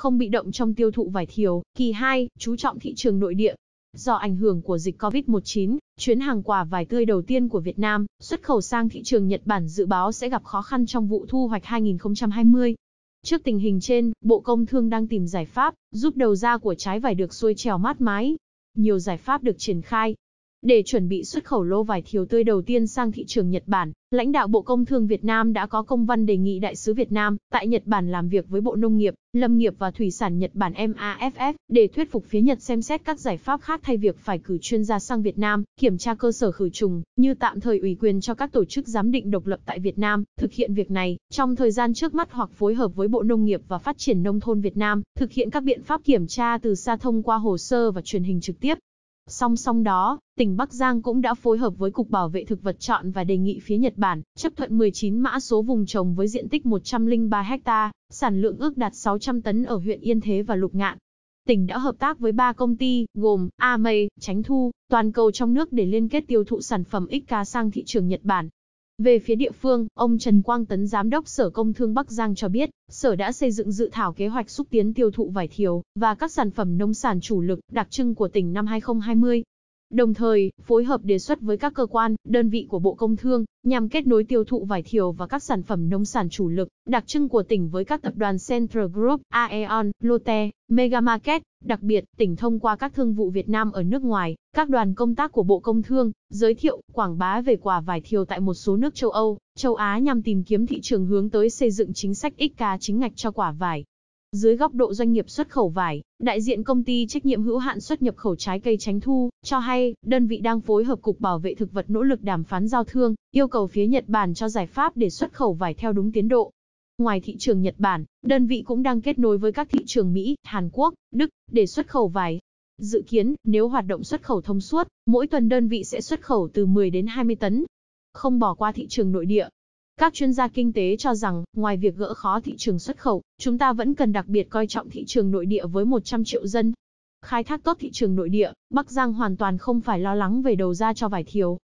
không bị động trong tiêu thụ vải thiều. Kỳ 2, chú trọng thị trường nội địa. Do ảnh hưởng của dịch COVID-19, chuyến hàng quả vải tươi đầu tiên của Việt Nam xuất khẩu sang thị trường Nhật Bản dự báo sẽ gặp khó khăn trong vụ thu hoạch 2020. Trước tình hình trên, Bộ Công Thương đang tìm giải pháp giúp đầu ra của trái vải được xuôi trèo mát mái. Nhiều giải pháp được triển khai, để chuẩn bị xuất khẩu lô vải thiều tươi đầu tiên sang thị trường Nhật Bản, lãnh đạo Bộ Công Thương Việt Nam đã có công văn đề nghị Đại sứ Việt Nam tại Nhật Bản làm việc với Bộ Nông nghiệp, Lâm nghiệp và Thủy sản Nhật Bản MAFF để thuyết phục phía Nhật xem xét các giải pháp khác thay việc phải cử chuyên gia sang Việt Nam, kiểm tra cơ sở khử trùng, như tạm thời ủy quyền cho các tổ chức giám định độc lập tại Việt Nam thực hiện việc này trong thời gian trước mắt hoặc phối hợp với Bộ Nông nghiệp và Phát triển Nông thôn Việt Nam thực hiện các biện pháp kiểm tra từ xa thông qua hồ sơ và truyền hình trực tiếp Song song đó, tỉnh Bắc Giang cũng đã phối hợp với Cục Bảo vệ Thực vật chọn và đề nghị phía Nhật Bản chấp thuận 19 mã số vùng trồng với diện tích 103 ha, sản lượng ước đạt 600 tấn ở huyện Yên Thế và Lục Ngạn. Tỉnh đã hợp tác với 3 công ty, gồm Amei, Tránh Thu, Toàn cầu trong nước để liên kết tiêu thụ sản phẩm XK sang thị trường Nhật Bản. Về phía địa phương, ông Trần Quang Tấn Giám đốc Sở Công Thương Bắc Giang cho biết, Sở đã xây dựng dự thảo kế hoạch xúc tiến tiêu thụ vải thiều và các sản phẩm nông sản chủ lực đặc trưng của tỉnh năm 2020, Đồng thời, phối hợp đề xuất với các cơ quan, đơn vị của Bộ Công Thương, nhằm kết nối tiêu thụ vải thiều và các sản phẩm nông sản chủ lực, đặc trưng của tỉnh với các tập đoàn Central Group, Aeon, Lotte, Megamarket. Đặc biệt, tỉnh thông qua các thương vụ Việt Nam ở nước ngoài, các đoàn công tác của Bộ Công Thương, giới thiệu, quảng bá về quả vải thiều tại một số nước châu Âu, châu Á nhằm tìm kiếm thị trường hướng tới xây dựng chính sách ICA chính ngạch cho quả vải. Dưới góc độ doanh nghiệp xuất khẩu vải, đại diện công ty trách nhiệm hữu hạn xuất nhập khẩu trái cây tránh thu, cho hay, đơn vị đang phối hợp Cục Bảo vệ Thực vật nỗ lực đàm phán giao thương, yêu cầu phía Nhật Bản cho giải pháp để xuất khẩu vải theo đúng tiến độ. Ngoài thị trường Nhật Bản, đơn vị cũng đang kết nối với các thị trường Mỹ, Hàn Quốc, Đức để xuất khẩu vải. Dự kiến, nếu hoạt động xuất khẩu thông suốt, mỗi tuần đơn vị sẽ xuất khẩu từ 10 đến 20 tấn. Không bỏ qua thị trường nội địa, các chuyên gia kinh tế cho rằng, ngoài việc gỡ khó thị trường xuất khẩu, chúng ta vẫn cần đặc biệt coi trọng thị trường nội địa với 100 triệu dân. Khai thác tốt thị trường nội địa, Bắc Giang hoàn toàn không phải lo lắng về đầu ra cho vải thiều.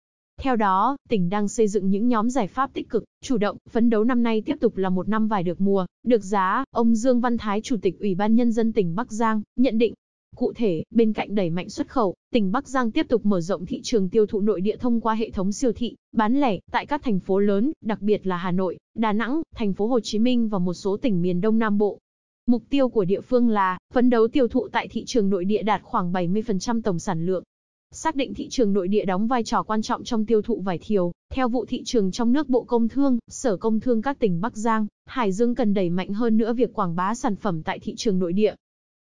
Theo đó, tỉnh đang xây dựng những nhóm giải pháp tích cực, chủ động, phấn đấu năm nay tiếp tục là một năm vải được mùa, được giá, ông Dương Văn Thái Chủ tịch Ủy ban Nhân dân tỉnh Bắc Giang, nhận định. Cụ thể, bên cạnh đẩy mạnh xuất khẩu, tỉnh Bắc Giang tiếp tục mở rộng thị trường tiêu thụ nội địa thông qua hệ thống siêu thị, bán lẻ tại các thành phố lớn, đặc biệt là Hà Nội, Đà Nẵng, thành phố Hồ Chí Minh và một số tỉnh miền Đông Nam Bộ. Mục tiêu của địa phương là phấn đấu tiêu thụ tại thị trường nội địa đạt khoảng 70% tổng sản lượng. Xác định thị trường nội địa đóng vai trò quan trọng trong tiêu thụ vải thiều, theo vụ thị trường trong nước Bộ Công Thương, Sở Công Thương các tỉnh Bắc Giang, Hải Dương cần đẩy mạnh hơn nữa việc quảng bá sản phẩm tại thị trường nội địa,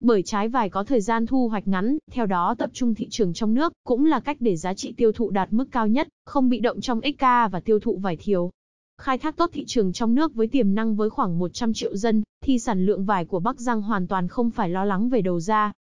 bởi trái vải có thời gian thu hoạch ngắn, theo đó tập trung thị trường trong nước, cũng là cách để giá trị tiêu thụ đạt mức cao nhất, không bị động trong XK và tiêu thụ vải thiếu. Khai thác tốt thị trường trong nước với tiềm năng với khoảng 100 triệu dân, thì sản lượng vải của Bắc Giang hoàn toàn không phải lo lắng về đầu ra,